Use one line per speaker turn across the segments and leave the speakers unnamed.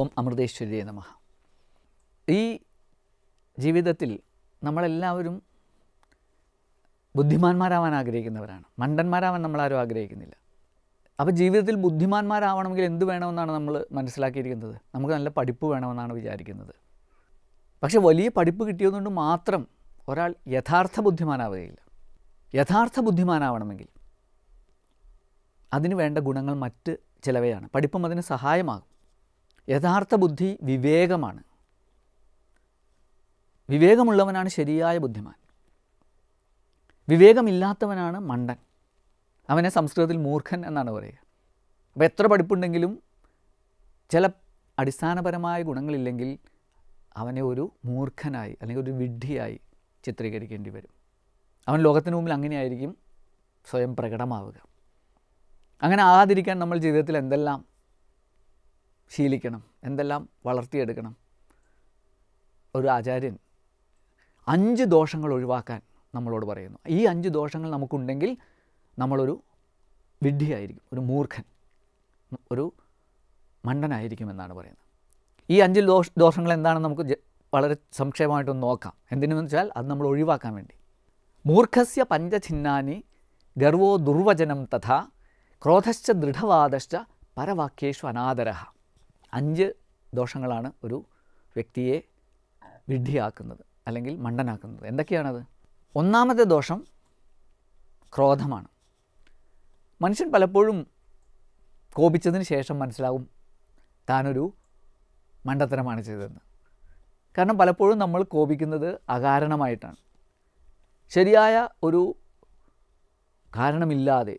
ഓം അമൃതേശ്വരിയെ നമ ഈ ജീവിതത്തിൽ നമ്മളെല്ലാവരും ബുദ്ധിമാന്മാരാവാൻ ആഗ്രഹിക്കുന്നവരാണ് മണ്ടന്മാരാവാൻ നമ്മളാരും ആഗ്രഹിക്കുന്നില്ല അപ്പോൾ ജീവിതത്തിൽ ബുദ്ധിമാന്മാരാവണമെങ്കിൽ എന്ത് വേണമെന്നാണ് നമ്മൾ മനസ്സിലാക്കിയിരിക്കുന്നത് നമുക്ക് നല്ല പഠിപ്പ് വേണമെന്നാണ് വിചാരിക്കുന്നത് പക്ഷേ വലിയ പഠിപ്പ് കിട്ടിയതുകൊണ്ട് മാത്രം ഒരാൾ യഥാർത്ഥ ബുദ്ധിമാനാവുകയില്ല യഥാർത്ഥ ബുദ്ധിമാനാവണമെങ്കിൽ അതിന് വേണ്ട ഗുണങ്ങൾ മറ്റ് ചിലവയാണ് പഠിപ്പും അതിന് സഹായമാകും യഥാർത്ഥ ബുദ്ധി വിവേകമാണ് വിവേകമുള്ളവനാണ് ശരിയായ ബുദ്ധിമാൻ വിവേകമില്ലാത്തവനാണ് മണ്ടൻ അവനെ സംസ്കൃതത്തിൽ മൂർഖൻ എന്നാണ് പറയുക അപ്പോൾ എത്ര പഠിപ്പുണ്ടെങ്കിലും ചില അടിസ്ഥാനപരമായ ഗുണങ്ങളില്ലെങ്കിൽ അവനെ ഒരു മൂർഖനായി അല്ലെങ്കിൽ ഒരു വിഡ്ഢിയായി ചിത്രീകരിക്കേണ്ടി വരും അവൻ ലോകത്തിന് മുമ്പിൽ അങ്ങനെയായിരിക്കും സ്വയം പ്രകടമാവുക അങ്ങനെ ആകാതിരിക്കാൻ നമ്മൾ ജീവിതത്തിൽ എന്തെല്ലാം ശീലിക്കണം എന്തെല്ലാം വളർത്തിയെടുക്കണം ഒരു ആചാര്യൻ അഞ്ച് ദോഷങ്ങൾ ഒഴിവാക്കാൻ നമ്മളോട് പറയുന്നു ഈ അഞ്ച് ദോഷങ്ങൾ നമുക്കുണ്ടെങ്കിൽ നമ്മളൊരു വിഡ്ഢിയായിരിക്കും ഒരു മൂർഖൻ ഒരു എന്നാണ് പറയുന്നത് ഈ അഞ്ച് ദോഷ ദോഷങ്ങൾ എന്താണെന്ന് നമുക്ക് വളരെ സംക്ഷേപമായിട്ടൊന്ന് നോക്കാം എന്തിനെന്ന് വെച്ചാൽ അത് നമ്മൾ ഒഴിവാക്കാൻ വേണ്ടി മൂർഖസ്യ പഞ്ചഛിന്നാനി ഗർവോ ദുർവചനം തഥാ ക്രോധശ്ച ദൃഢവാദശ്ച പരവാക്യേഷു അനാദരഹ അഞ്ച് ദോഷങ്ങളാണ് ഒരു വ്യക്തിയെ വിഡ്ഢിയാക്കുന്നത് അല്ലെങ്കിൽ മണ്ടനാക്കുന്നത് എന്തൊക്കെയാണത് ഒന്നാമത്തെ ദോഷം ക്രോധമാണ് മനുഷ്യൻ പലപ്പോഴും കോപിച്ചതിന് ശേഷം മനസ്സിലാവും താനൊരു മണ്ടത്തരമാണ് ചെയ്തതെന്ന് കാരണം പലപ്പോഴും നമ്മൾ കോപിക്കുന്നത് അകാരണമായിട്ടാണ് ശരിയായ ഒരു കാരണമില്ലാതെ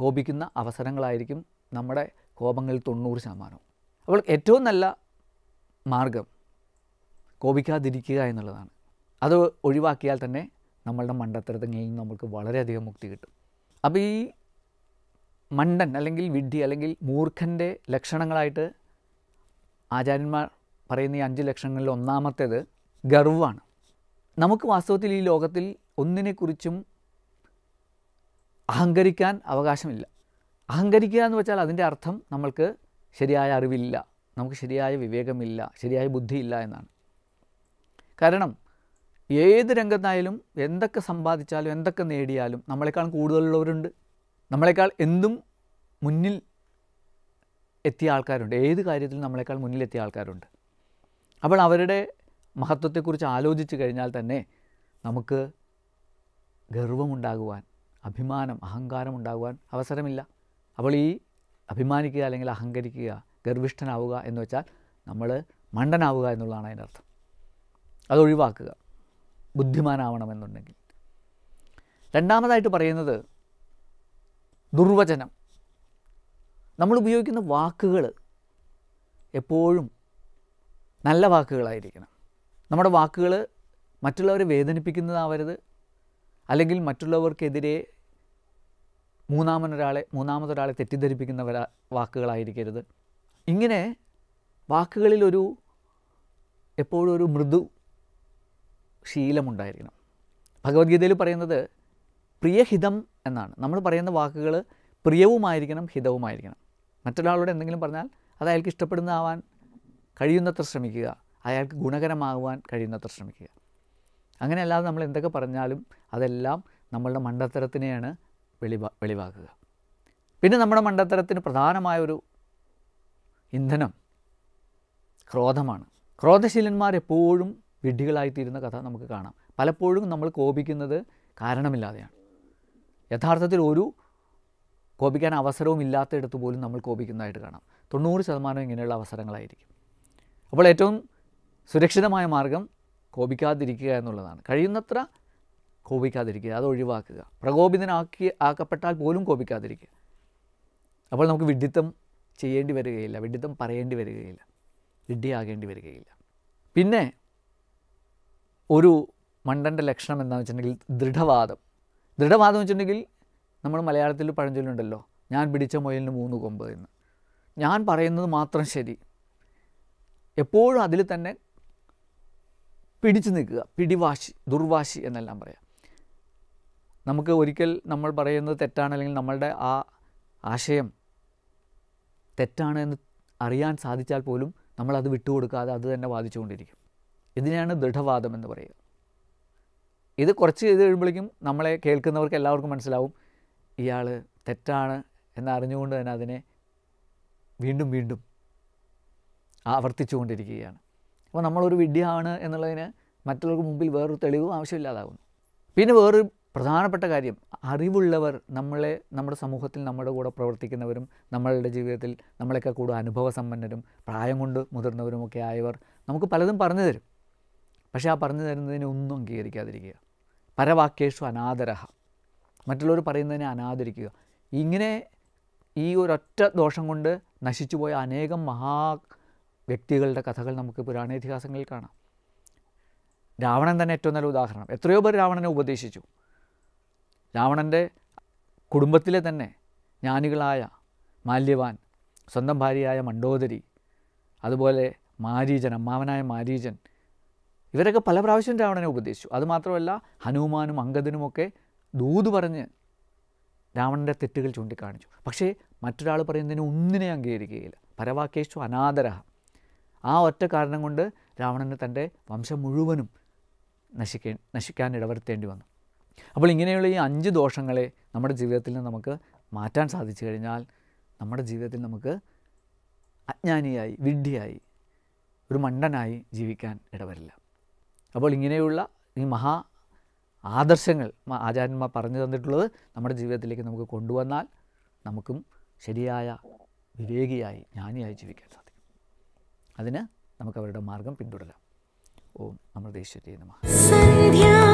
കോപിക്കുന്ന അവസരങ്ങളായിരിക്കും നമ്മുടെ കോപങ്ങളിൽ തൊണ്ണൂറ് ശതമാനവും അപ്പോൾ ഏറ്റവും നല്ല മാർഗം കോപിക്കാതിരിക്കുക എന്നുള്ളതാണ് അത് ഒഴിവാക്കിയാൽ തന്നെ നമ്മളുടെ മണ്ടത്തരത്തിൽ നിന്ന് നമുക്ക് വളരെയധികം മുക്തി കിട്ടും അപ്പോൾ ഈ മണ്ടൻ അല്ലെങ്കിൽ വിഡ്ഢി അല്ലെങ്കിൽ മൂർഖൻ്റെ ലക്ഷണങ്ങളായിട്ട് ആചാര്യന്മാർ പറയുന്ന ഈ അഞ്ച് ലക്ഷണങ്ങളിൽ ഒന്നാമത്തേത് ഗർവാണ് നമുക്ക് വാസ്തവത്തിൽ ഈ ലോകത്തിൽ ഒന്നിനെക്കുറിച്ചും അഹങ്കരിക്കാൻ അവകാശമില്ല അഹങ്കരിക്കുക എന്ന് വെച്ചാൽ അതിൻ്റെ അർത്ഥം നമ്മൾക്ക് ശരിയായ അറിവില്ല നമുക്ക് ശരിയായ വിവേകമില്ല ശരിയായ ബുദ്ധിയില്ല എന്നാണ് കാരണം ഏത് രംഗത്തായാലും എന്തൊക്കെ സമ്പാദിച്ചാലും എന്തൊക്കെ നേടിയാലും നമ്മളെക്കാൾ കൂടുതലുള്ളവരുണ്ട് നമ്മളെക്കാൾ എന്തും മുന്നിൽ എത്തിയ ആൾക്കാരുണ്ട് ഏത് കാര്യത്തിലും നമ്മളെക്കാൾ മുന്നിലെത്തിയ ആൾക്കാരുണ്ട് അപ്പോൾ അവരുടെ മഹത്വത്തെക്കുറിച്ച് ആലോചിച്ച് കഴിഞ്ഞാൽ തന്നെ നമുക്ക് ഗർവമുണ്ടാകുവാൻ അഭിമാനം അഹങ്കാരം ഉണ്ടാകുവാൻ അവസരമില്ല അപ്പോൾ ഈ അഭിമാനിക്കുക അല്ലെങ്കിൽ അഹങ്കരിക്കുക ഗർഭിഷ്ഠനാവുക എന്ന് വെച്ചാൽ നമ്മൾ മണ്ടനാവുക എന്നുള്ളതാണ് അതിൻ്റെ അർത്ഥം അത് ഒഴിവാക്കുക ബുദ്ധിമാനാവണമെന്നുണ്ടെങ്കിൽ രണ്ടാമതായിട്ട് പറയുന്നത് ദുർവചനം നമ്മൾ ഉപയോഗിക്കുന്ന വാക്കുകൾ എപ്പോഴും നല്ല വാക്കുകളായിരിക്കണം നമ്മുടെ വാക്കുകൾ മറ്റുള്ളവരെ വേദനിപ്പിക്കുന്നതാവരുത് അല്ലെങ്കിൽ മറ്റുള്ളവർക്കെതിരെ മൂന്നാമനൊരാളെ മൂന്നാമതൊരാളെ തെറ്റിദ്ധരിപ്പിക്കുന്ന വാക്കുകളായിരിക്കരുത് ഇങ്ങനെ വാക്കുകളിലൊരു എപ്പോഴും ഒരു മൃദു ശീലമുണ്ടായിരിക്കണം ഭഗവത്ഗീതയിൽ പറയുന്നത് പ്രിയഹിതം എന്നാണ് നമ്മൾ പറയുന്ന വാക്കുകൾ പ്രിയവുമായിരിക്കണം ഹിതവുമായിരിക്കണം മറ്റൊരാളോട് എന്തെങ്കിലും പറഞ്ഞാൽ അത് അയാൾക്ക് ഇഷ്ടപ്പെടുന്നതാവാൻ കഴിയുന്നത്ര ശ്രമിക്കുക അയാൾക്ക് ഗുണകരമാകുവാൻ കഴിയുന്നത്ര ശ്രമിക്കുക അങ്ങനെയല്ലാതെ നമ്മൾ എന്തൊക്കെ പറഞ്ഞാലും അതെല്ലാം നമ്മളുടെ മണ്ടത്തരത്തിനെയാണ് വെളിവാ വെളിവാക്കുക പിന്നെ നമ്മുടെ മണ്ടത്തരത്തിന് പ്രധാനമായൊരു ഇന്ധനം ക്രോധമാണ് ക്രോധശീലന്മാർ എപ്പോഴും വിഡ്ഢികളായിത്തീരുന്ന കഥ നമുക്ക് കാണാം പലപ്പോഴും നമ്മൾ കോപിക്കുന്നത് കാരണമില്ലാതെയാണ് യഥാർത്ഥത്തിൽ ഒരു കോപിക്കാൻ അവസരവും ഇല്ലാത്തയിടത്ത് പോലും നമ്മൾ കോപിക്കുന്നതായിട്ട് കാണാം തൊണ്ണൂറ് ശതമാനം ഇങ്ങനെയുള്ള അവസരങ്ങളായിരിക്കും അപ്പോൾ ഏറ്റവും സുരക്ഷിതമായ മാർഗം കോപിക്കാതിരിക്കുക എന്നുള്ളതാണ് കഴിയുന്നത്ര കോപിക്കാതിരിക്കുക അത് ഒഴിവാക്കുക പ്രകോപിതനാക്കി ആക്കപ്പെട്ടാൽ പോലും കോപിക്കാതിരിക്കുക അപ്പോൾ നമുക്ക് വിഡിത്തം ചെയ്യേണ്ടി വരികയില്ല വിഡിത്തം പറയേണ്ടി വരികയില്ല വിഡ്ഢിയാകേണ്ടി വരികയില്ല പിന്നെ ഒരു മണ്ടൻ്റെ ലക്ഷണം എന്താണെന്ന് വെച്ചിട്ടുണ്ടെങ്കിൽ ദൃഢവാദം ദൃഢവാദം വെച്ചിട്ടുണ്ടെങ്കിൽ നമ്മൾ മലയാളത്തിൽ പഴഞ്ചൊല്ലുണ്ടല്ലോ ഞാൻ പിടിച്ച മുയലിന് മൂന്ന് കൊമ്പ് എന്ന് ഞാൻ പറയുന്നത് മാത്രം ശരി എപ്പോഴും അതിൽ തന്നെ പിടിച്ചു നിൽക്കുക പിടിവാശി ദുർവാശി എന്നെല്ലാം പറയാം നമുക്ക് ഒരിക്കൽ നമ്മൾ പറയുന്നത് തെറ്റാണ് അല്ലെങ്കിൽ നമ്മളുടെ ആ ആശയം തെറ്റാണ് എന്ന് അറിയാൻ സാധിച്ചാൽ പോലും നമ്മളത് വിട്ടുകൊടുക്കാതെ അത് തന്നെ വാദിച്ചുകൊണ്ടിരിക്കും ഇതിനെയാണ് ദൃഢവാദം എന്ന് പറയുക ഇത് കുറച്ച് ചെയ്ത് കഴിയുമ്പോഴേക്കും നമ്മളെ കേൾക്കുന്നവർക്ക് എല്ലാവർക്കും മനസ്സിലാവും ഇയാൾ തെറ്റാണ് എന്നറിഞ്ഞുകൊണ്ട് തന്നെ അതിനെ വീണ്ടും വീണ്ടും ആവർത്തിച്ചുകൊണ്ടിരിക്കുകയാണ് അപ്പോൾ നമ്മളൊരു വിഡ്ഢിയാണ് എന്നുള്ളതിന് മറ്റുള്ളവർക്ക് മുമ്പിൽ വേറൊരു തെളിവും ആവശ്യമില്ലാതാകുന്നു പിന്നെ വേറൊരു പ്രധാനപ്പെട്ട കാര്യം അറിവുള്ളവർ നമ്മളെ നമ്മുടെ സമൂഹത്തിൽ നമ്മുടെ കൂടെ പ്രവർത്തിക്കുന്നവരും നമ്മളുടെ ജീവിതത്തിൽ നമ്മളെയൊക്കെ കൂടെ അനുഭവസമ്പന്നരും പ്രായം കൊണ്ട് മുതിർന്നവരുമൊക്കെ ആയവർ നമുക്ക് പലതും പറഞ്ഞു തരും പക്ഷേ ആ പറഞ്ഞു തരുന്നതിനെ ഒന്നും അംഗീകരിക്കാതിരിക്കുക പരവാക്യേഷു അനാദരഹ മറ്റുള്ളവർ പറയുന്നതിനെ അനാദരിക്കുക ഇങ്ങനെ ഈ ഒരൊറ്റ ദോഷം കൊണ്ട് നശിച്ചുപോയ അനേകം മഹാ വ്യക്തികളുടെ കഥകൾ നമുക്ക് പുരാണേതിഹാസങ്ങളിൽ കാണാം രാവണൻ തന്നെ ഏറ്റവും നല്ല ഉദാഹരണം എത്രയോ പേർ രാവണനെ ഉപദേശിച്ചു രാവണൻ്റെ കുടുംബത്തിലെ തന്നെ ജ്ഞാനികളായ മാല്യവാൻ സ്വന്തം ഭാര്യയായ മണ്ഡോദരി അതുപോലെ മാരീജൻ അമ്മാവനായ മാരീജൻ ഇവരൊക്കെ പല പ്രാവശ്യം രാവണനെ ഉപദേശിച്ചു അതുമാത്രമല്ല ഹനുമാനും അങ്കദനുമൊക്കെ ദൂത് പറഞ്ഞ് രാവണൻ്റെ തെറ്റുകൾ ചൂണ്ടിക്കാണിച്ചു പക്ഷേ മറ്റൊരാൾ പറയുന്നതിന് ഒന്നിനെ അംഗീകരിക്കുകയില്ല പരവാക്കേശു അനാദരഹ ആ ഒറ്റ കാരണം കൊണ്ട് രാവണന് തൻ്റെ വംശം മുഴുവനും നശിക്കേ നശിക്കാൻ ഇടവരുത്തേണ്ടി വന്നു അപ്പോൾ ഇങ്ങനെയുള്ള ഈ അഞ്ച് ദോഷങ്ങളെ നമ്മുടെ ജീവിതത്തിൽ നിന്ന് നമുക്ക് മാറ്റാൻ സാധിച്ചു കഴിഞ്ഞാൽ നമ്മുടെ ജീവിതത്തിൽ നമുക്ക് അജ്ഞാനിയായി വിഡ്ഢിയായി ഒരു മണ്ടനായി ജീവിക്കാൻ ഇടവരില്ല അപ്പോൾ ഇങ്ങനെയുള്ള ഈ മഹാ ആദർശങ്ങൾ ആചാര്യന്മാർ പറഞ്ഞു തന്നിട്ടുള്ളത് നമ്മുടെ ജീവിതത്തിലേക്ക് നമുക്ക് കൊണ്ടുവന്നാൽ നമുക്കും ശരിയായ വിവേകിയായി ജ്ഞാനിയായി ജീവിക്കാൻ സാധിക്കും അതിന് നമുക്ക് അവരുടെ മാർഗം പിന്തുടരാം ഓം നമ്മുടെ ദേശീയ നമ